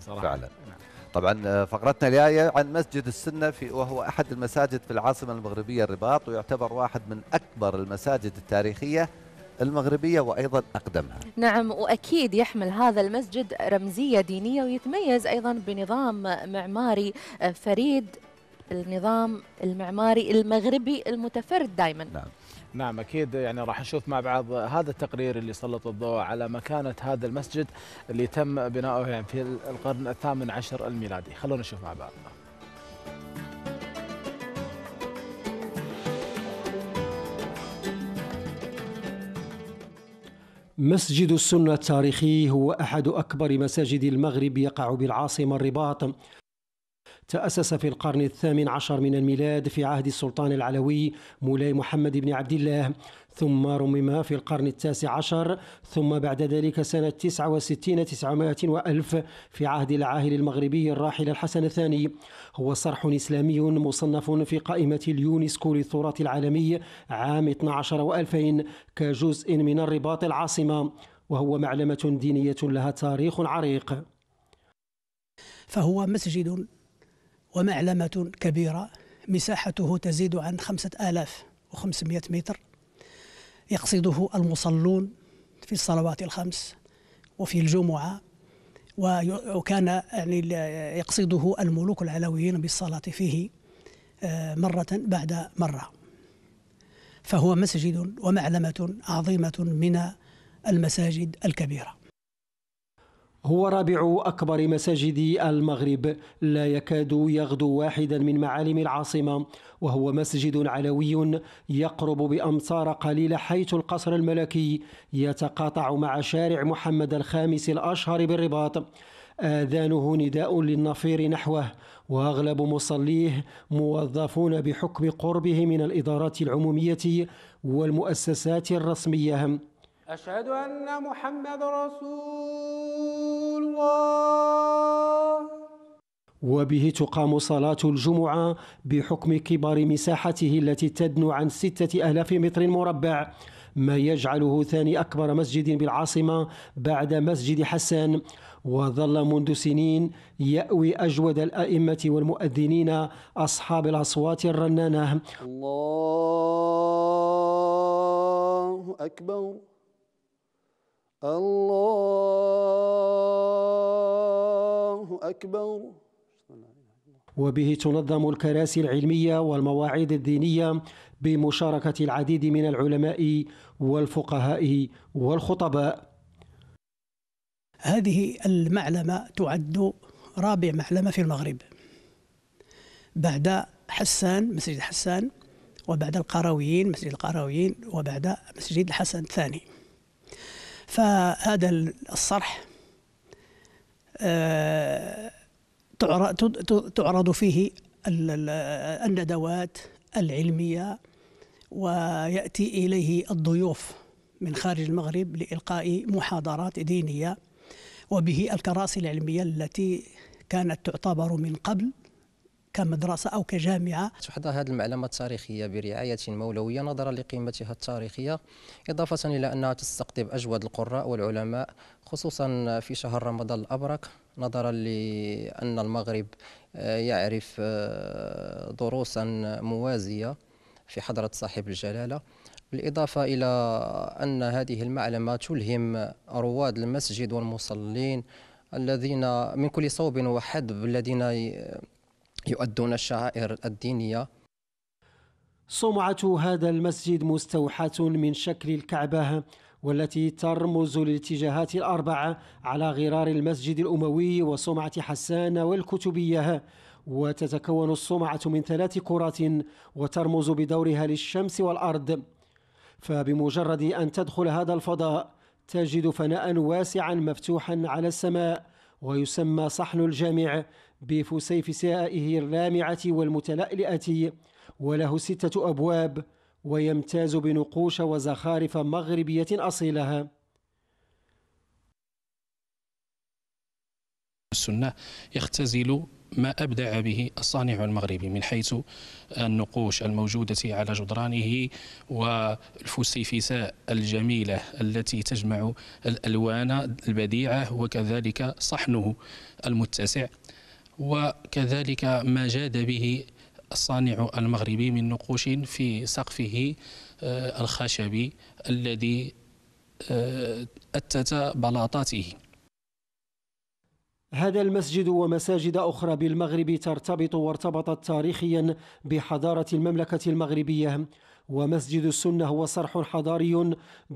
صراحة. فعلا نعم. طبعا آه، فقرتنا الجايه عن مسجد السنه في وهو احد المساجد في العاصمه المغربيه الرباط ويعتبر واحد من اكبر المساجد التاريخيه المغربية وأيضا أقدمها نعم وأكيد يحمل هذا المسجد رمزية دينية ويتميز أيضا بنظام معماري آه، فريد النظام المعماري المغربي المتفرد دائما نعم نعم اكيد يعني راح نشوف مع بعض هذا التقرير اللي سلط الضوء على مكانه هذا المسجد اللي تم بناؤه يعني في القرن الثامن عشر الميلادي خلونا نشوف مع بعض مسجد السنة التاريخي هو أحد أكبر مساجد المغرب يقع بالعاصمة الرباط تأسس في القرن الثامن عشر من الميلاد في عهد السلطان العلوي مولاي محمد بن عبد الله ثم رمم في القرن التاسع عشر ثم بعد ذلك سنة 69 900 وألف في عهد العاهل المغربي الراحل الحسن الثاني هو صرح إسلامي مصنف في قائمة اليونسكو للتراث العالمي عام 12 و2000 كجزء من الرباط العاصمة وهو معلمة دينية لها تاريخ عريق فهو مسجد ومعلمة كبيرة مساحته تزيد عن 5500 متر يقصده المصلون في الصلوات الخمس وفي الجمعة وكان يعني يقصده الملوك العلويين بالصلاة فيه آه، مرة بعد مرة فهو مسجد ومعلمة عظيمة من المساجد الكبيرة هو رابع أكبر مساجد المغرب لا يكاد يغدو واحدا من معالم العاصمة وهو مسجد علوي يقرب بأمصار قليلة حيث القصر الملكي يتقاطع مع شارع محمد الخامس الأشهر بالرباط آذانه نداء للنفير نحوه وأغلب مصليه موظفون بحكم قربه من الإدارات العمومية والمؤسسات الرسمية أشهد أن محمد رسول وبه تقام صلاة الجمعة بحكم كبار مساحته التي تدنو عن ستة ألاف متر مربع ما يجعله ثاني أكبر مسجد بالعاصمة بعد مسجد حسان وظل منذ سنين يأوي أجود الأئمة والمؤذنين أصحاب الأصوات الرنانة الله أكبر الله أكبر وبه تنظم الكراسي العلمية والمواعيد الدينية بمشاركة العديد من العلماء والفقهاء والخطباء هذه المعلمة تعد رابع معلمة في المغرب بعد حسان مسجد حسان وبعد القرويين مسجد القرويين وبعد مسجد الحسن الثاني فهذا الصرح آه تعرض فيه الندوات العلميه وياتي اليه الضيوف من خارج المغرب لالقاء محاضرات دينيه وبه الكراسي العلميه التي كانت تعتبر من قبل كمدرسة أو كجامعة تحظى هذه المعلمة التاريخية برعاية مولوية نظرا لقيمتها التاريخية إضافة إلى أنها تستقطب أجود القراء والعلماء خصوصا في شهر رمضان الأبرك نظرا لأن المغرب آه، يعرف آه، دروسا موازية في حضرة صاحب الجلالة بالإضافة إلى أن هذه المعلمة تلهم رواد المسجد والمصلين الذين من كل صوب وحدب الذين يؤدون الشعائر الدينية سمعة هذا المسجد مستوحاة من شكل الكعبة والتي ترمز للاتجاهات الأربعة على غرار المسجد الأموي وسمعة حسان والكتبية وتتكون السمعة من ثلاث كرات وترمز بدورها للشمس والأرض فبمجرد أن تدخل هذا الفضاء تجد فناء واسعا مفتوحا على السماء ويسمى صحن الجامع بفسيفسائه اللامعة والمتلألئة وله ستة أبواب ويمتاز بنقوش وزخارف مغربية أصيلة السنة يختزل ما أبدع به الصانع المغربي من حيث النقوش الموجودة على جدرانه والفسيفساء الجميلة التي تجمع الألوان البديعة وكذلك صحنه المتسع وكذلك ما جاد به الصانع المغربي من نقوش في سقفه آه، الخشبي الذي آه، أتت بلاطاته هذا المسجد ومساجد أخرى بالمغرب ترتبط وارتبطت تاريخيا بحضارة المملكة المغربية ومسجد السنة هو صرح حضاري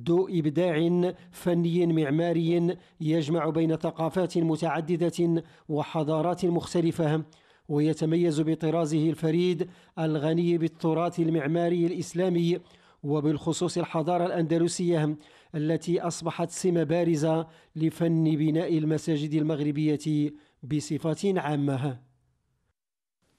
ذو إبداع فني معماري يجمع بين ثقافات متعددة وحضارات مختلفة ويتميز بطرازه الفريد الغني بالتراث المعماري الإسلامي وبالخصوص الحضارة الأندلسية التي أصبحت سمة بارزة لفن بناء المساجد المغربية بصفة عامة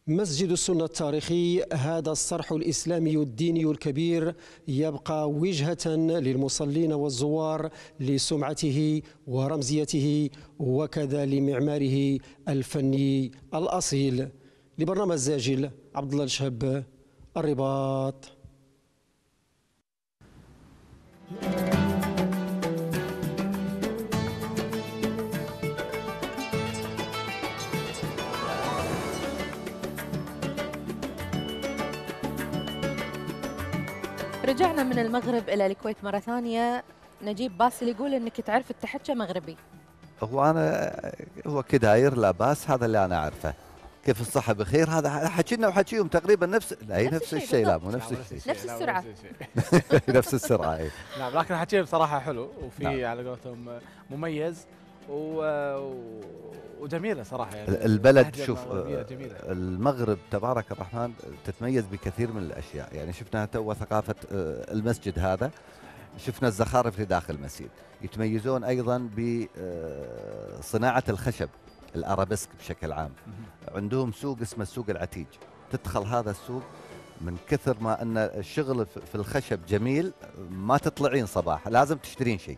مسجد السنة التاريخي هذا الصرح الإسلامي الديني الكبير يبقى وجهة للمصلين والزوار لسمعته ورمزيته وكذا لمعماره الفني الأصيل لبرنامج زاجل عبد الله الشهب الرباط رجعنا من المغرب الى الكويت مره ثانيه نجيب باسل يقول انك تعرف التحكه مغربي هو انا هو كداير لا باس هذا اللي انا اعرفه كيف الصحة بخير هذا حكينا وحكيهم تقريبا نفس لا هي نفس الشيء لا مو نفس الشيء نفس السرعة نفس السرعة اي نعم لكن حكيهم بصراحة حلو وفي على قولتهم مميز و... وجميله صراحه يعني البلد شوف آه، جميلة. المغرب تبارك الرحمن تتميز بكثير من الاشياء يعني شفناها تو ثقافه آه، المسجد هذا شفنا الزخارف اللي داخل المسجد يتميزون ايضا بصناعه آه، الخشب الارابيسك بشكل عام عندهم سوق اسمه السوق العتيج تدخل هذا السوق من كثر ما ان الشغل في الخشب جميل ما تطلعين صباح لازم تشترين شيء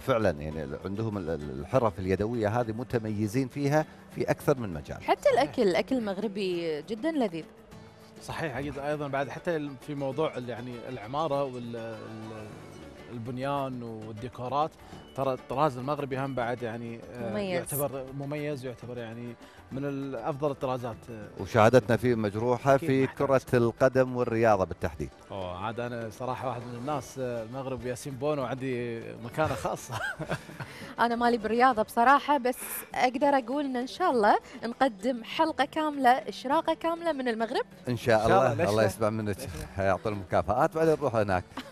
فعلا يعني عندهم الحرف اليدويه هذه متميزين فيها في اكثر من مجال حتى الاكل الاكل المغربي جدا لذيذ صحيح ايضا بعد حتى في موضوع يعني العماره البنيان والديكورات ترى الطراز المغربي هم بعد يعني آه، مميز. يعتبر مميز ويعتبر يعني من افضل الطرازات وشهادتنا فيه مجروحه في محتاج. كره القدم والرياضه بالتحديد اوه عاد انا صراحه واحد من الناس آه، المغرب ياسين بونو عندي مكانه خاصه انا مالي بالرياضه بصراحه بس اقدر اقول ان ان شاء الله نقدم حلقه كامله اشراقه كامله من المغرب ان شاء الله الله, الله يسمع منك يعطي المكافآت بعدين نروح هناك